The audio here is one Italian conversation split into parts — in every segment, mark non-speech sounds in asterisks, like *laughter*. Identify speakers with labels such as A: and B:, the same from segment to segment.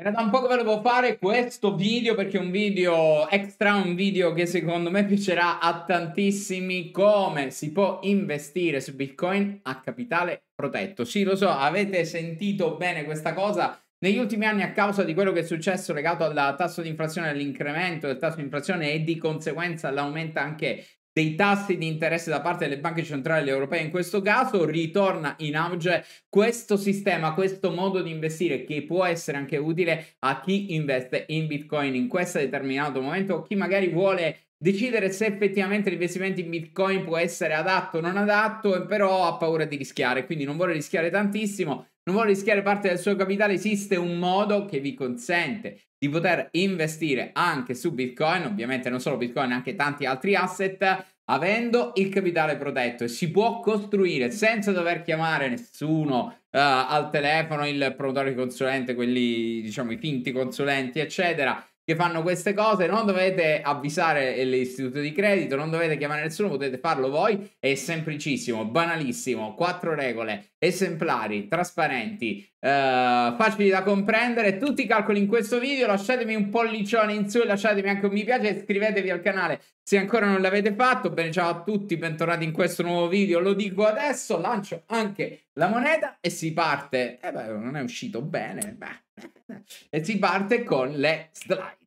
A: Era da un po' che volevo fare questo video perché è un video extra, un video che secondo me piacerà a tantissimi come si può investire su Bitcoin a capitale protetto. Sì, lo so, avete sentito bene questa cosa. Negli ultimi anni a causa di quello che è successo legato al tasso di inflazione, all'incremento del tasso di inflazione e di conseguenza all'aumento anche dei tassi di interesse da parte delle banche centrali europee in questo caso, ritorna in auge questo sistema, questo modo di investire che può essere anche utile a chi investe in Bitcoin in questo determinato momento o chi magari vuole decidere se effettivamente l'investimento in Bitcoin può essere adatto o non adatto, però ha paura di rischiare, quindi non vuole rischiare tantissimo, non vuole rischiare parte del suo capitale, esiste un modo che vi consente di poter investire anche su Bitcoin, ovviamente non solo Bitcoin, anche tanti altri asset, avendo il capitale protetto e si può costruire senza dover chiamare nessuno uh, al telefono, il promotore consulente, quelli diciamo i finti consulenti, eccetera che fanno queste cose, non dovete avvisare l'istituto di credito, non dovete chiamare nessuno, potete farlo voi, è semplicissimo, banalissimo, quattro regole, esemplari, trasparenti, eh, facili da comprendere, tutti i calcoli in questo video, lasciatemi un pollicione in su, lasciatemi anche un mi piace, iscrivetevi al canale se ancora non l'avete fatto, bene ciao a tutti, bentornati in questo nuovo video, lo dico adesso, lancio anche la moneta e si parte, eh beh, non è uscito bene, beh. *laughs* e si parte con le slide.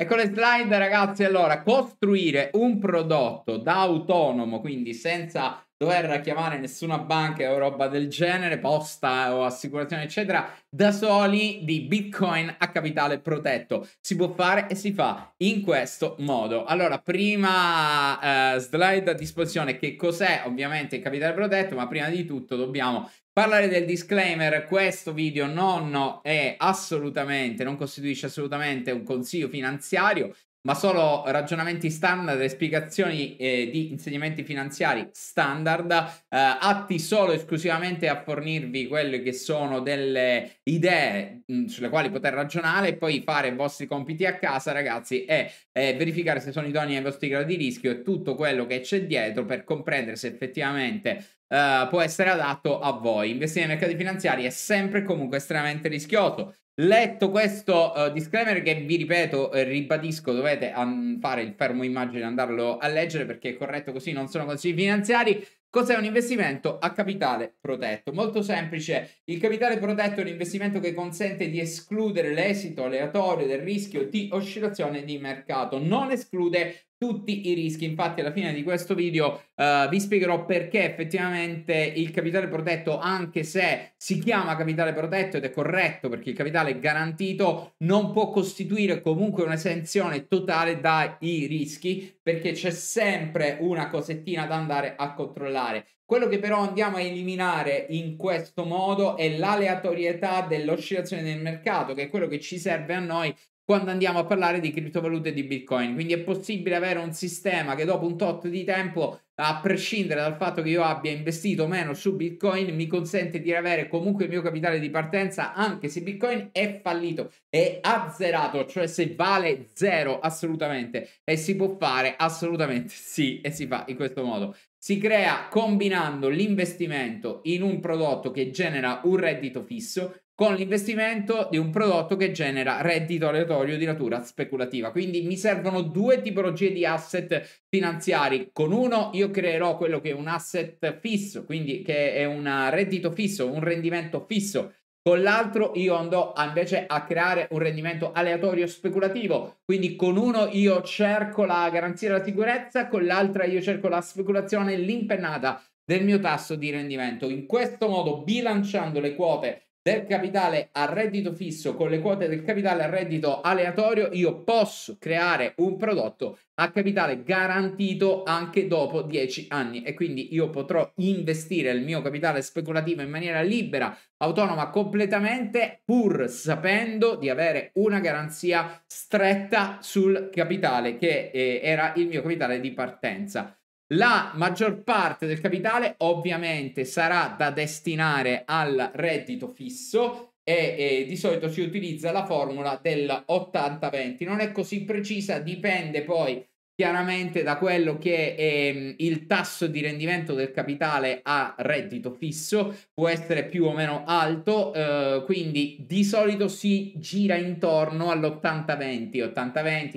A: Ecco le slide, ragazzi, allora, costruire un prodotto da autonomo, quindi senza dover chiamare nessuna banca o roba del genere, posta o assicurazione, eccetera, da soli di Bitcoin a capitale protetto. Si può fare e si fa in questo modo. Allora, prima eh, slide a disposizione, che cos'è ovviamente il capitale protetto, ma prima di tutto dobbiamo Parlare del disclaimer, questo video non è assolutamente, non costituisce assolutamente un consiglio finanziario, ma solo ragionamenti standard e spiegazioni eh, di insegnamenti finanziari standard, eh, atti solo esclusivamente a fornirvi quelle che sono delle idee mh, mm, sulle quali poter ragionare e poi fare i vostri compiti a casa, ragazzi, e eh, verificare se sono idonei ai vostri gradi di rischio e tutto quello che c'è dietro per comprendere se effettivamente Uh, può essere adatto a voi. Investire nei mercati finanziari è sempre e comunque estremamente rischioso. Letto questo uh, disclaimer che vi ripeto e eh, ribadisco dovete an- mm, fare il fermo immagine e andarlo a leggere perché è corretto così, non sono consigli finanziari. Cos'è un investimento a capitale protetto? Molto semplice, il capitale protetto è un investimento che consente di escludere l'esito aleatorio del rischio di oscillazione di mercato, non esclude tutti i rischi. Infatti, alla fine di questo video uh, vi spiegherò perché effettivamente il capitale protetto, anche se si chiama capitale protetto ed è corretto perché il capitale è garantito, non può costituire comunque un'esenzione totale dai rischi perché c'è sempre una cosettina da andare a controllare. Quello che però andiamo a eliminare in questo modo è l'aleatorietà dell'oscillazione del mercato, che è quello che ci serve a noi quando andiamo a parlare di criptovalute e di Bitcoin. Quindi è possibile avere un sistema che dopo un tot di tempo, a prescindere dal fatto che io abbia investito meno su Bitcoin, mi consente di avere comunque il mio capitale di partenza, anche se Bitcoin è fallito, è azzerato, cioè se vale zero assolutamente. E si può fare assolutamente *laughs* sì, e si fa in questo modo. Si crea combinando l'investimento in un prodotto che genera un reddito fisso con l'investimento di un prodotto che genera reddito aleatorio di natura speculativa. Quindi mi servono due tipologie di asset finanziari. Con uno io creerò quello che è un asset fisso, quindi che è un reddito fisso, un rendimento fisso. Con l'altro io andrò invece a creare un rendimento aleatorio speculativo. Quindi con uno io cerco la garanzia della sicurezza, con l'altra io cerco la speculazione, l'impennata del mio tasso di rendimento. In questo modo bilanciando le quote del capitale a reddito fisso con le quote del capitale a reddito aleatorio, io posso creare un prodotto a capitale garantito anche dopo 10 anni e quindi io potrò investire il mio capitale speculativo in maniera libera, autonoma completamente pur sapendo di avere una garanzia stretta sul capitale che eh, era il mio capitale di partenza. La maggior parte del capitale ovviamente sarà da destinare al reddito fisso e, e di solito si utilizza la formula del 80-20. Non è così precisa, dipende poi chiaramente da quello che è ehm, il tasso di rendimento del capitale a reddito fisso può essere più o meno alto eh, quindi di solito si gira intorno all'80-20 80-20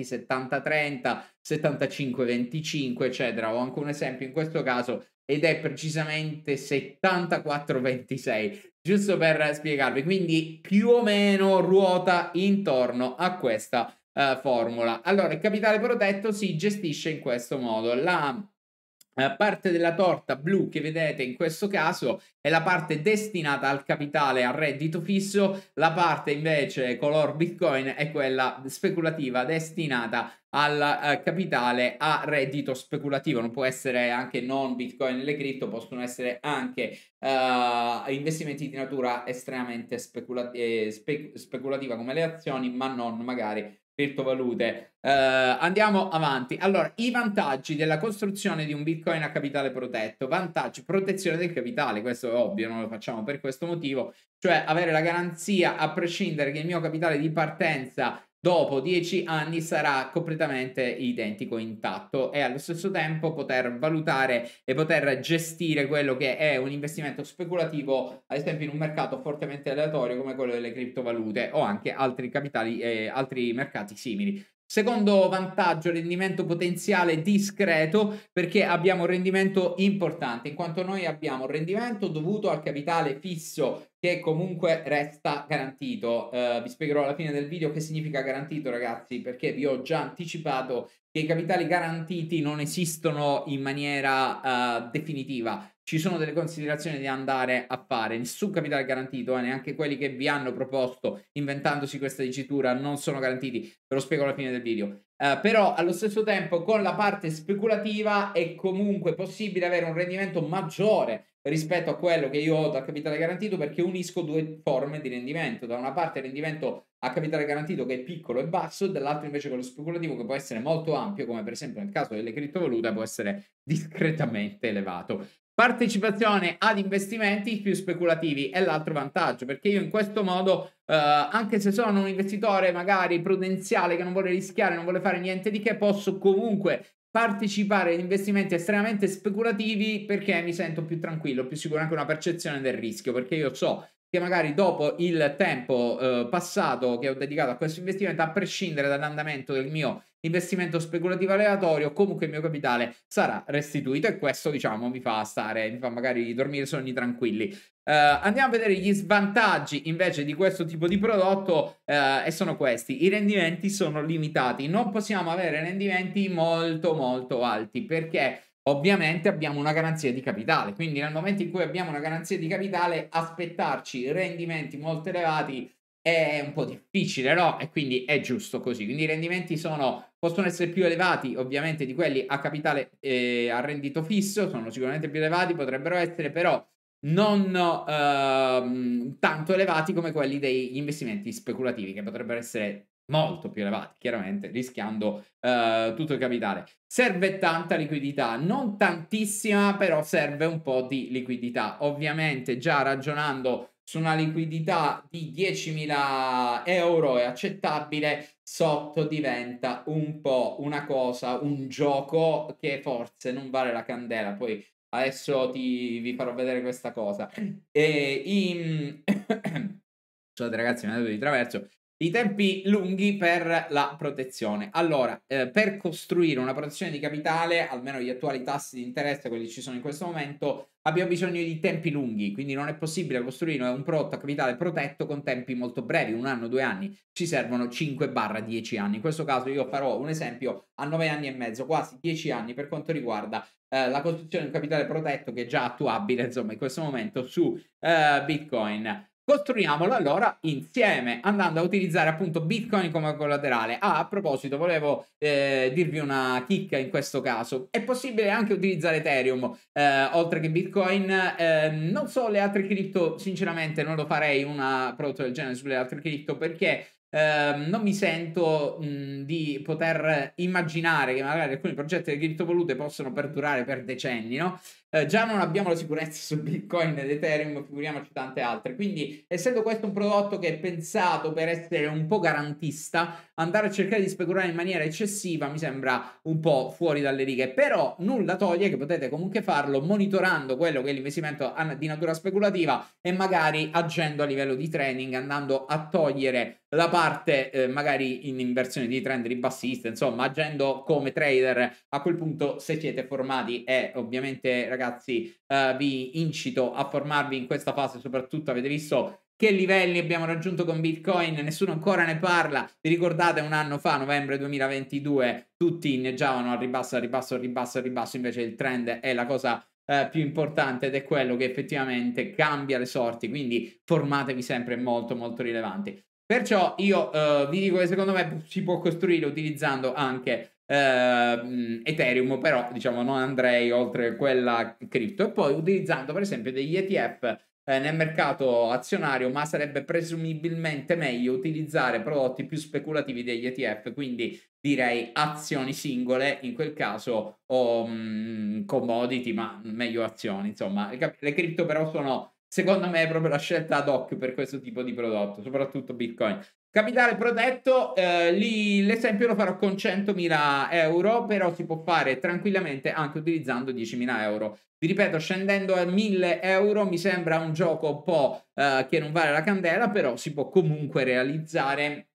A: 70-30 75-25 eccetera ho anche un esempio in questo caso ed è precisamente 74-26 giusto per spiegarvi quindi più o meno ruota intorno a questa eh, formula. Allora, il capitale protetto si gestisce in questo modo. La eh, parte della torta blu che vedete in questo caso è la parte destinata al capitale a reddito fisso, la parte invece color bitcoin è quella speculativa destinata al eh, capitale a reddito speculativo, non può essere anche non bitcoin e le cripto, possono essere anche eh, investimenti di natura estremamente specula- eh, spe- speculativa come le azioni, ma non magari criptovalute. Uh, andiamo avanti. Allora, i vantaggi della costruzione di un Bitcoin a capitale protetto. Vantaggi, protezione del capitale, questo è ovvio, non lo facciamo per questo motivo, cioè avere la garanzia a prescindere che il mio capitale di partenza dopo 10 anni sarà completamente identico, intatto e allo stesso tempo poter valutare e poter gestire quello che è un investimento speculativo, ad esempio in un mercato fortemente aleatorio come quello delle criptovalute o anche altri capitali e altri mercati simili. Secondo vantaggio, rendimento potenziale discreto perché abbiamo un rendimento importante, in quanto noi abbiamo un rendimento dovuto al capitale fisso che comunque resta garantito. Uh, vi spiegherò alla fine del video che significa garantito, ragazzi, perché vi ho già anticipato che i capitali garantiti non esistono in maniera uh, definitiva ci sono delle considerazioni da andare a fare. Nessun capitale garantito, eh, neanche quelli che vi hanno proposto inventandosi questa dicitura non sono garantiti. Ve lo spiego alla fine del video. Uh, però allo stesso tempo con la parte speculativa è comunque possibile avere un rendimento maggiore rispetto a quello che io ho dal capitale garantito perché unisco due forme di rendimento. Da una parte il rendimento a capitale garantito che è piccolo e basso, dall'altra invece quello speculativo che può essere molto ampio, come per esempio nel caso delle criptovalute può essere discretamente elevato. Partecipazione ad investimenti più speculativi è l'altro vantaggio perché io in questo modo, eh, anche se sono un investitore magari prudenziale che non vuole rischiare, non vuole fare niente di che, posso comunque partecipare ad investimenti estremamente speculativi perché mi sento più tranquillo, più sicuro, anche una percezione del rischio perché io so che magari dopo il tempo eh, passato che ho dedicato a questo investimento, a prescindere dall'andamento del mio investimento speculativo aleatorio, comunque il mio capitale sarà restituito e questo diciamo mi fa stare, mi fa magari dormire sogni tranquilli. Uh, andiamo a vedere gli svantaggi invece di questo tipo di prodotto uh, e sono questi. I rendimenti sono limitati, non possiamo avere rendimenti molto molto alti perché ovviamente abbiamo una garanzia di capitale. Quindi nel momento in cui abbiamo una garanzia di capitale, aspettarci rendimenti molto elevati è un po' difficile, no? E quindi è giusto così. Quindi i rendimenti sono, possono essere più elevati ovviamente di quelli a capitale eh, a rendito fisso, sono sicuramente più elevati, potrebbero essere però non ehm, tanto elevati come quelli degli investimenti speculativi che potrebbero essere molto più elevati, chiaramente rischiando eh, tutto il capitale. Serve tanta liquidità, non tantissima, però serve un po' di liquidità. Ovviamente già ragionando su una liquidità di 10.000 euro è accettabile, sotto diventa un po' una cosa, un gioco che forse non vale la candela. Poi adesso ti, vi farò vedere questa cosa. E, in... *coughs* scusate ragazzi, mi è andato di traverso i tempi lunghi per la protezione. Allora, eh, per costruire una protezione di capitale, almeno gli attuali tassi di interesse, quelli che ci sono in questo momento, abbiamo bisogno di tempi lunghi, quindi non è possibile costruire un prodotto a capitale protetto con tempi molto brevi, un anno, due anni, ci servono 5-10 anni. In questo caso io farò un esempio a 9 anni e mezzo, quasi 10 anni per quanto riguarda eh, la costruzione di un capitale protetto che è già attuabile, insomma, in questo momento su eh, Bitcoin. Costruiamolo allora insieme andando a utilizzare appunto Bitcoin come collaterale. Ah, a proposito, volevo eh, dirvi una chicca in questo caso. È possibile anche utilizzare Ethereum eh, oltre che Bitcoin. Eh, non so le altre cripto, sinceramente non lo farei una prodotto del genere sulle altre cripto perché Uh, non mi sento mh, di poter immaginare che magari alcuni progetti di criptovalute possano perdurare per decenni, no? Eh, già non abbiamo la sicurezza su Bitcoin ed Ethereum, figuriamoci tante altre. Quindi, essendo questo un prodotto che è pensato per essere un po' garantista, andare a cercare di speculare in maniera eccessiva mi sembra un po' fuori dalle righe. Però nulla toglie che potete comunque farlo monitorando quello che è l'investimento di natura speculativa e magari agendo a livello di trading, andando a togliere la parte eh, magari in inversione di trend ribassista, insomma, agendo come trader a quel punto se siete formati e ovviamente ragazzi ragazzi eh, vi incito a formarvi in questa fase, soprattutto avete visto che livelli abbiamo raggiunto con Bitcoin, nessuno ancora ne parla. Vi ricordate un anno fa, novembre 2022, tutti inneggiavano al ribasso, al ribasso, al ribasso, al ribasso, invece il trend è la cosa eh, più importante ed è quello che effettivamente cambia le sorti, quindi formatevi sempre, molto molto rilevanti Perciò io eh, vi dico che secondo me si può costruire utilizzando anche eh, Ethereum, però diciamo non andrei oltre quella cripto. E poi utilizzando per esempio degli ETF eh, nel mercato azionario, ma sarebbe presumibilmente meglio utilizzare prodotti più speculativi degli ETF, quindi direi azioni singole in quel caso o mh, mm, commodity, ma meglio azioni, insomma. Le, cripto però sono secondo me proprio la scelta ad hoc per questo tipo di prodotto, soprattutto Bitcoin. Capitale protetto, eh, lì l'esempio lo farò con 100.000 euro, però si può fare tranquillamente anche utilizzando 10.000 euro. Vi ripeto, scendendo a 1.000 euro mi sembra un gioco un po' eh, che non vale la candela, però si può comunque realizzare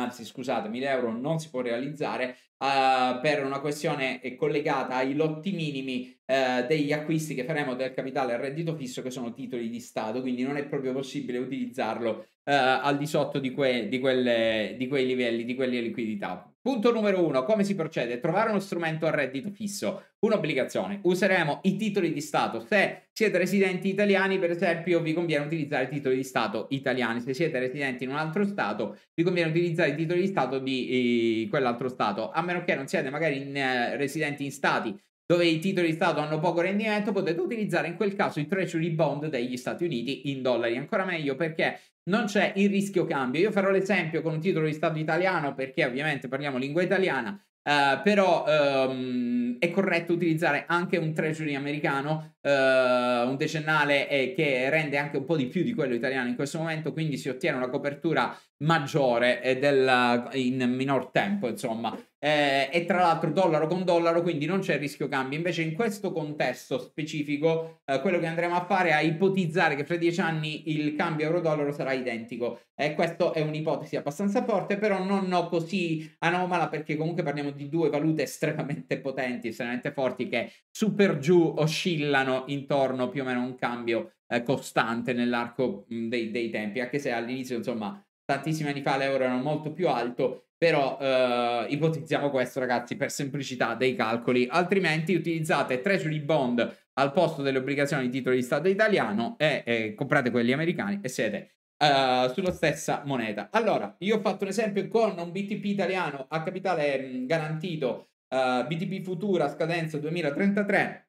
A: anzi scusate, 1000 euro non si può realizzare uh, per una questione collegata ai lotti minimi uh, degli acquisti che faremo del capitale al reddito fisso che sono titoli di Stato, quindi non è proprio possibile utilizzarlo uh, al di sotto di, que- di, quelle, di quei livelli, di quelle liquidità. Punto numero uno, come si procede? Trovare uno strumento a reddito fisso, un'obbligazione. Useremo i titoli di Stato. Se siete residenti italiani, per esempio, vi conviene utilizzare i titoli di Stato italiani. Se siete residenti in un altro Stato, vi conviene utilizzare i titoli di Stato di eh, quell'altro Stato. A meno che non siete magari in, eh, residenti in Stati dove i titoli di Stato hanno poco rendimento, potete utilizzare in quel caso i treasury bond degli Stati Uniti in dollari. Ancora meglio perché non c'è il rischio cambio. Io farò l'esempio con un titolo di Stato italiano perché ovviamente parliamo lingua italiana Uh, però um, è corretto utilizzare anche un treasury americano, uh, un decennale eh, che rende anche un po' di più di quello italiano in questo momento, quindi si ottiene una copertura maggiore eh, del, in minor tempo, insomma. Eh, e tra l'altro dollaro con dollaro, quindi non c'è rischio cambio. Invece in questo contesto specifico, eh, quello che andremo a fare è ipotizzare che fra dieci anni il cambio euro-dollaro sarà identico. Eh, questa è un'ipotesi abbastanza forte, però non no, così anomala perché comunque parliamo di due valute estremamente potenti, estremamente forti che su per giù oscillano intorno più o meno a un cambio eh, costante nell'arco mh, dei, dei, tempi, anche se all'inizio, insomma, tantissimi anni fa l'euro era molto più alto, però eh, ipotizziamo questo ragazzi per semplicità dei calcoli, altrimenti utilizzate treasury bond al posto delle obbligazioni di titolo di Stato italiano e eh, comprate quelli americani e siete eh, sulla stessa moneta. Allora, io ho fatto un esempio con un BTP italiano a capitale mh, mm, garantito, uh, eh, BTP futura scadenza 2033,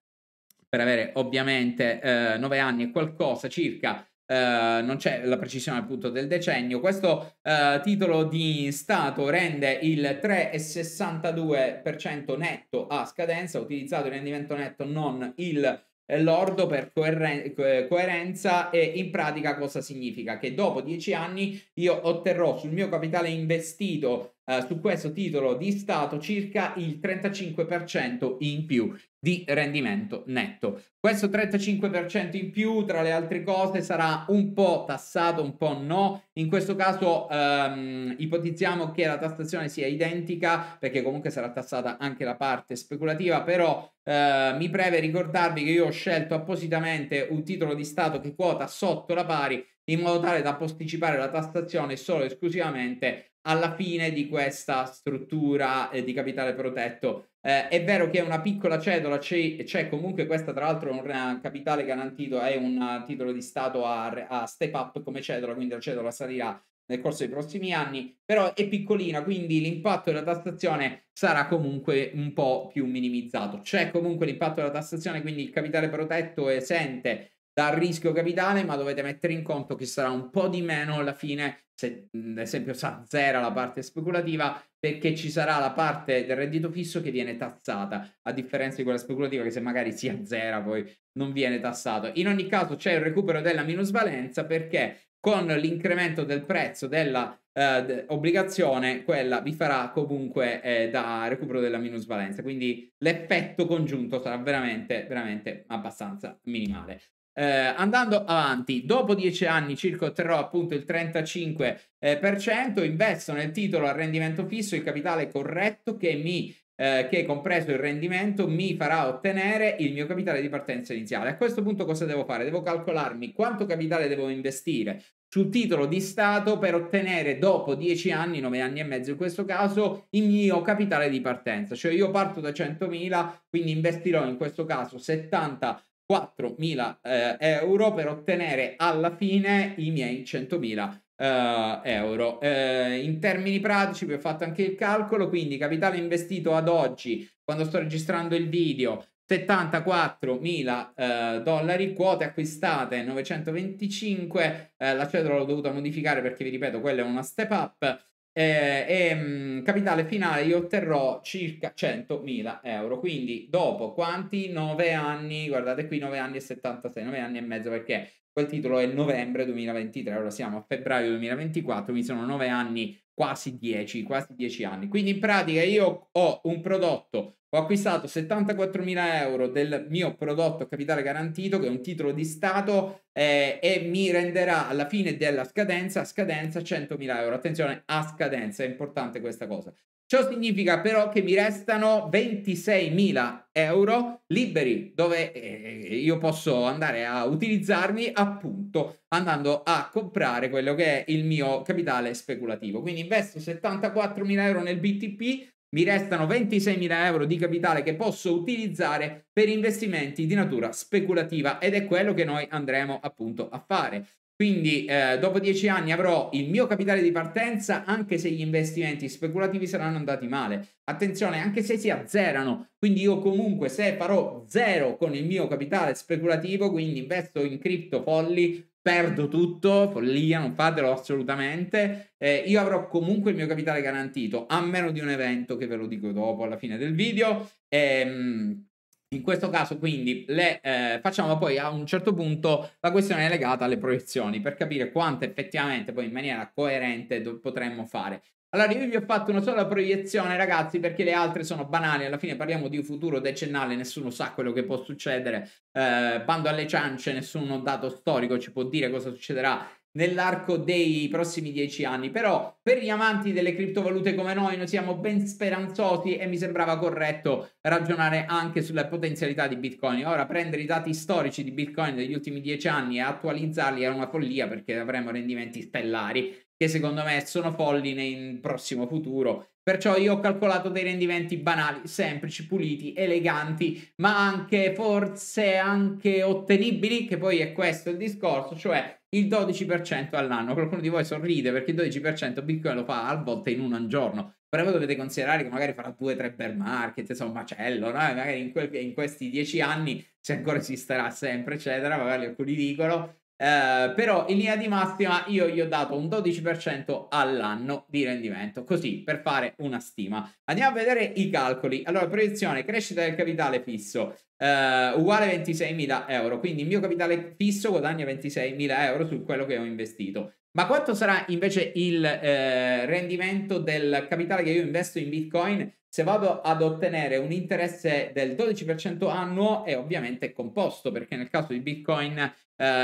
A: per avere ovviamente uh, eh, 9 anni e qualcosa circa. Uh, non c'è la precisione appunto del decennio. Questo uh, titolo di Stato rende il 3,62% netto a scadenza, utilizzato il rendimento netto, non il eh, lordo per coeren- coerenza e in pratica cosa significa? Che dopo dieci anni io otterrò sul mio capitale investito eh, su questo titolo di Stato circa il 35% in più di rendimento netto. Questo 35% in più, tra le altre cose, sarà un po' tassato, un po' no. In questo caso ehm, ipotizziamo che la tassazione sia identica, perché comunque sarà tassata anche la parte speculativa, però eh, mi preme ricordarvi che io ho scelto appositamente un titolo di Stato che quota sotto la pari in modo tale da posticipare la tassazione solo e esclusivamente alla fine di questa struttura eh, di capitale protetto. Eh, è vero che è una piccola cedola, c'è, c'è comunque questa tra l'altro è un eh, capitale garantito, è un eh, titolo di Stato a, a step up come cedola, quindi la cedola salirà nel corso dei prossimi anni, però è piccolina, quindi l'impatto della tassazione sarà comunque un po' più minimizzato. C'è comunque l'impatto della tassazione, quindi il capitale protetto è esente dal rischio capitale, ma dovete mettere in conto che sarà un po' di meno alla fine, se ad esempio si azzera la parte speculativa, perché ci sarà la parte del reddito fisso che viene tassata, a differenza di quella speculativa che se magari si azzera poi non viene tassato. In ogni caso c'è il recupero della minusvalenza perché con l'incremento del prezzo della eh, obbligazione, quella vi farà comunque eh, da recupero della minusvalenza, quindi l'effetto congiunto sarà veramente, veramente abbastanza minimale. Eh, andando avanti, dopo dieci anni circa otterrò appunto il 35%, eh, investo nel titolo a rendimento fisso il capitale corretto che mi eh, che compreso il rendimento mi farà ottenere il mio capitale di partenza iniziale. A questo punto cosa devo fare? Devo calcolarmi quanto capitale devo investire sul titolo di Stato per ottenere dopo 10 anni, 9 anni e mezzo in questo caso, il mio capitale di partenza. Cioè io parto da 100.000, quindi investirò in questo caso 70 4.000 eh, euro per ottenere alla fine i miei 100.000 eh, euro. Eh, in termini pratici vi ho fatto anche il calcolo, quindi capitale investito ad oggi, quando sto registrando il video, 74 74.000 eh, dollari, quote acquistate 925, eh, la cedola l'ho dovuta modificare perché vi ripeto, quella è una step up eh, e mh, mm, capitale finale io otterrò circa 100.000 euro. Quindi dopo quanti? 9 anni, guardate qui 9 anni e 76, 9 anni e mezzo perché quel titolo è novembre 2023, ora siamo a febbraio 2024, quindi sono 9 anni quasi 10, quasi 10 anni. Quindi in pratica io ho un prodotto, ho acquistato 74.000 euro del mio prodotto capitale garantito, che è un titolo di Stato, eh, e mi renderà alla fine della scadenza, scadenza 100.000 euro. Attenzione, a scadenza, è importante questa cosa. Ciò significa però che mi restano 26.000 euro liberi dove eh, io posso andare a utilizzarmi appunto andando a comprare quello che è il mio capitale speculativo. Quindi investo 74.000 euro nel BTP, mi restano 26.000 euro di capitale che posso utilizzare per investimenti di natura speculativa ed è quello che noi andremo appunto a fare. Quindi eh, dopo 10 anni avrò il mio capitale di partenza anche se gli investimenti speculativi saranno andati male. Attenzione, anche se si azzerano, quindi io comunque se farò zero con il mio capitale speculativo, quindi investo in cripto folli, perdo tutto, follia, non fatelo assolutamente, eh, io avrò comunque il mio capitale garantito, a meno di un evento che ve lo dico dopo alla fine del video. Ehm, in questo caso quindi le eh, facciamo poi a un certo punto la questione legata alle proiezioni per capire quanto effettivamente poi in maniera coerente do- potremmo fare. Allora io vi ho fatto una sola proiezione ragazzi perché le altre sono banali, alla fine parliamo di un futuro decennale, nessuno sa quello che può succedere, eh, bando alle ciance, nessun dato storico ci può dire cosa succederà nell'arco dei prossimi dieci anni. Però per gli amanti delle criptovalute come noi noi siamo ben speranzosi e mi sembrava corretto ragionare anche sulle potenzialità di Bitcoin. Ora prendere i dati storici di Bitcoin degli ultimi dieci anni e attualizzarli è una follia perché avremo rendimenti stellari che secondo me sono folli nel prossimo futuro. Perciò io ho calcolato dei rendimenti banali, semplici, puliti, eleganti, ma anche forse anche ottenibili, che poi è questo il discorso, cioè il 12% all'anno. Qualcuno di voi sorride perché il 12% Bitcoin lo fa a volte in un giorno. Però voi dovete considerare che magari farà 2-3 bear market, insomma, macello, no? magari in, que- in, questi 10 anni, se ancora esisterà sempre, eccetera, magari alcuni dicono, eh, però in linea di massima io gli ho dato un 12% all'anno di rendimento, così per fare una stima. Andiamo a vedere i calcoli. Allora, proiezione, crescita del capitale fisso eh, uguale 26.000 euro, quindi il mio capitale fisso guadagna 26.000 euro su quello che ho investito. Ma quanto sarà invece il eh, rendimento del capitale che io investo in Bitcoin se vado ad ottenere un interesse del 12% annuo e ovviamente composto, perché nel caso di Bitcoin, eh,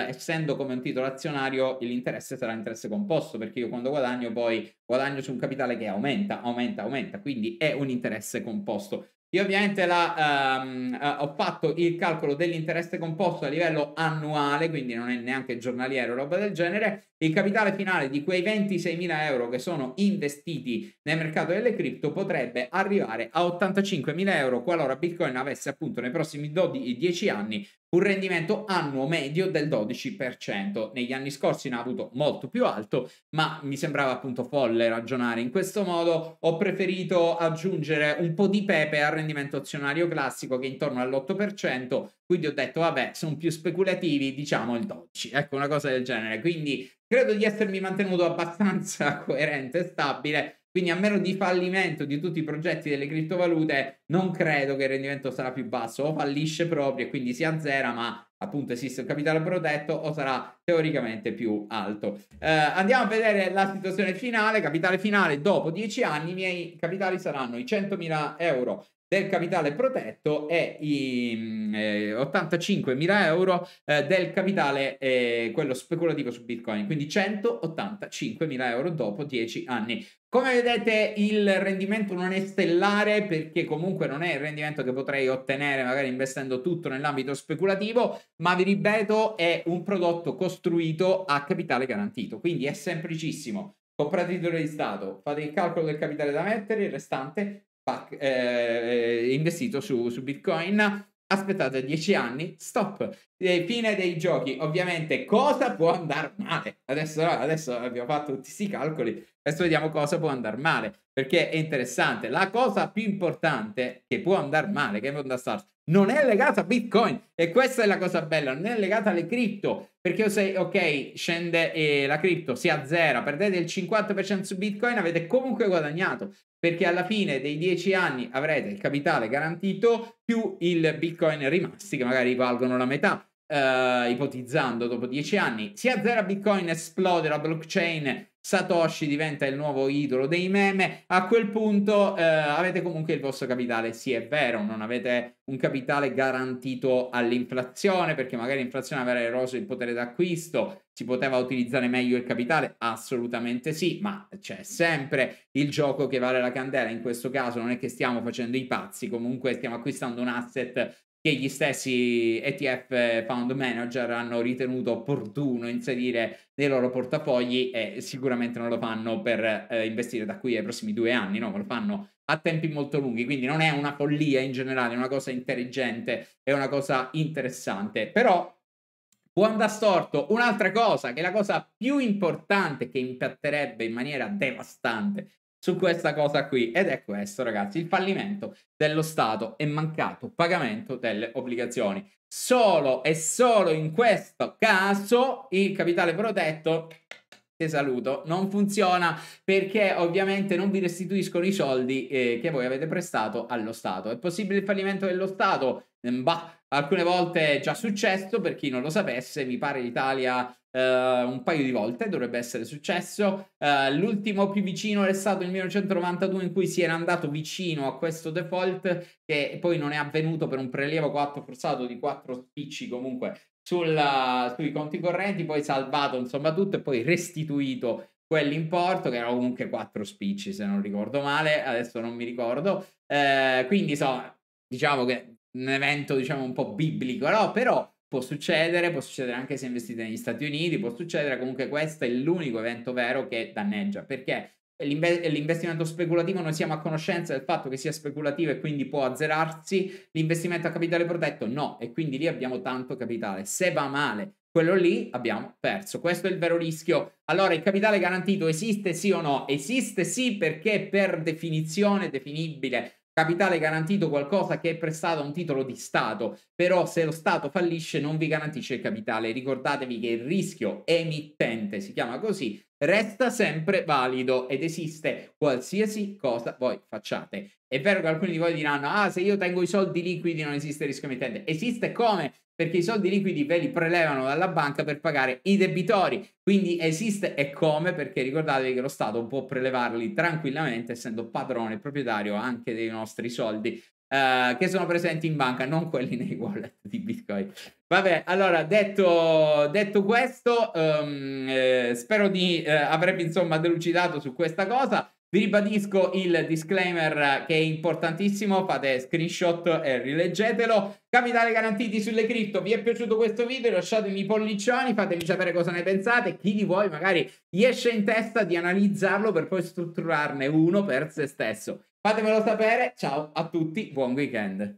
A: essendo come un titolo azionario, l'interesse sarà interesse composto, perché io quando guadagno poi guadagno su un capitale che aumenta, aumenta, aumenta, quindi è un interesse composto. Io ovviamente la, um, uh, ho fatto il calcolo dell'interesse composto a livello annuale, quindi non è neanche giornaliero, o roba del genere. Il capitale finale di quei 26.000 euro che sono investiti nel mercato delle cripto potrebbe arrivare a 85.000 euro qualora Bitcoin avesse appunto nei prossimi 12, 10 anni un rendimento annuo medio del 12%. Negli anni scorsi ne ha avuto molto più alto, ma mi sembrava appunto folle ragionare in questo modo. Ho preferito aggiungere un po' di pepe al rendimento azionario classico che è intorno all'8%, quindi ho detto vabbè, sono più speculativi, diciamo il 12, ecco una cosa del genere. Quindi credo di essermi mantenuto abbastanza *laughs* coerente e stabile quindi a meno di fallimento di tutti i progetti delle criptovalute, non credo che il rendimento sarà più basso, o fallisce proprio e quindi si azzera, ma appunto esiste un capitale protetto o sarà teoricamente più alto. Eh, andiamo a vedere la situazione finale, capitale finale dopo 10 anni i miei capitali saranno i 100.000 euro del capitale protetto e i mm, eh, 85.000 euro eh, del capitale, eh, quello speculativo su Bitcoin, quindi 185.000 euro dopo 10 anni. Come vedete il rendimento non è stellare perché comunque non è il rendimento che potrei ottenere magari investendo tutto nell'ambito speculativo, ma vi ripeto è un prodotto costruito a capitale garantito, quindi è semplicissimo comprate titolo di Stato, fate il calcolo del capitale da mettere, il restante, back, eh, investito su, su Bitcoin aspettate dieci anni, stop. E Fine dei giochi, ovviamente cosa può andare male? Adesso, adesso abbiamo fatto tutti questi calcoli, adesso vediamo cosa può andare male, perché è interessante. La cosa più importante che può andare male, che può start, non è legata a Bitcoin e questa è la cosa bella, non è legata alle cripto, perché se, ok, scende eh, la cripto, si azzera, perdete il 50% su Bitcoin, avete comunque guadagnato, perché alla fine dei dieci anni avrete il capitale garantito più il bitcoin rimasti che magari valgono la metà Uh, ipotizzando dopo dieci anni, si azzera Bitcoin, esplode la blockchain, Satoshi diventa il nuovo idolo dei meme, a quel punto uh, avete comunque il vostro capitale, sì è vero, non avete un capitale garantito all'inflazione perché magari l'inflazione aveva eroso il potere d'acquisto, si poteva utilizzare meglio il capitale, assolutamente sì, ma c'è sempre il gioco che vale la candela, in questo caso non è che stiamo facendo i pazzi, comunque stiamo acquistando un asset che gli stessi ETF eh, Fund Manager hanno ritenuto opportuno inserire nei loro portafogli e sicuramente non lo fanno per eh, investire da qui ai prossimi due anni, no? lo fanno a tempi molto lunghi, quindi non è una follia in generale, è una cosa intelligente, è una cosa interessante, però può andare storto. Un'altra cosa, che è la cosa più importante che impatterebbe in maniera devastante su questa cosa qui. Ed è questo, ragazzi, il fallimento dello Stato e mancato pagamento delle obbligazioni. Solo e solo in questo caso il capitale protetto saluto, non funziona perché ovviamente non vi restituiscono i soldi eh, che voi avete prestato allo Stato. È possibile il fallimento dello Stato? Bah, alcune volte è già successo, per chi non lo sapesse, mi pare l'Italia Uh, un paio di volte dovrebbe essere successo. Uh, l'ultimo più vicino è stato il 1992 in cui si era andato vicino a questo default che poi non è avvenuto per un prelievo 4 forzato di 4 spicci comunque sulla, sui conti correnti, poi salvato insomma tutto e poi restituito quell'importo che era comunque 4 spicci se non ricordo male, adesso non mi ricordo. Uh, quindi so, diciamo che un evento diciamo un po' biblico, no? Però Può succedere, può succedere anche se investite negli Stati Uniti, può succedere, comunque questo è l'unico evento vero che danneggia, perché l'inve- l'investimento speculativo noi siamo a conoscenza del fatto che sia speculativo e quindi può azzerarsi, l'investimento a capitale protetto no, e quindi lì abbiamo tanto capitale. Se va male quello lì abbiamo perso. Questo è il vero rischio. Allora, il capitale garantito esiste sì o no? Esiste sì perché per definizione è definibile capitale garantito qualcosa che è prestato a un titolo di Stato, però se lo Stato fallisce non vi garantisce il capitale. Ricordatevi che il rischio emittente, si chiama così, resta sempre valido ed esiste qualsiasi cosa voi facciate. È vero che alcuni di voi diranno, ah, se io tengo i soldi liquidi non esiste rischio emittente. Esiste come? Perché i soldi liquidi ve li prelevano dalla banca per pagare i debitori. Quindi esiste e come? Perché ricordatevi che lo Stato può prelevarli tranquillamente, essendo padrone e proprietario anche dei nostri soldi. Uh, che sono presenti in banca, non quelli nei wallet di Bitcoin. Vabbè, allora, detto, detto questo, um, eh, spero di eh, avervi insomma delucidato su questa cosa. Vi ribadisco il disclaimer che è importantissimo, fate screenshot e rileggetelo. Capitale garantiti sulle cripto, vi è piaciuto questo video? Lasciatemi i pollicioni, fatemi sapere cosa ne pensate, chi di voi magari riesce in testa di analizzarlo per poi strutturarne uno per se stesso. Fatemelo sapere, ciao a tutti, buon weekend.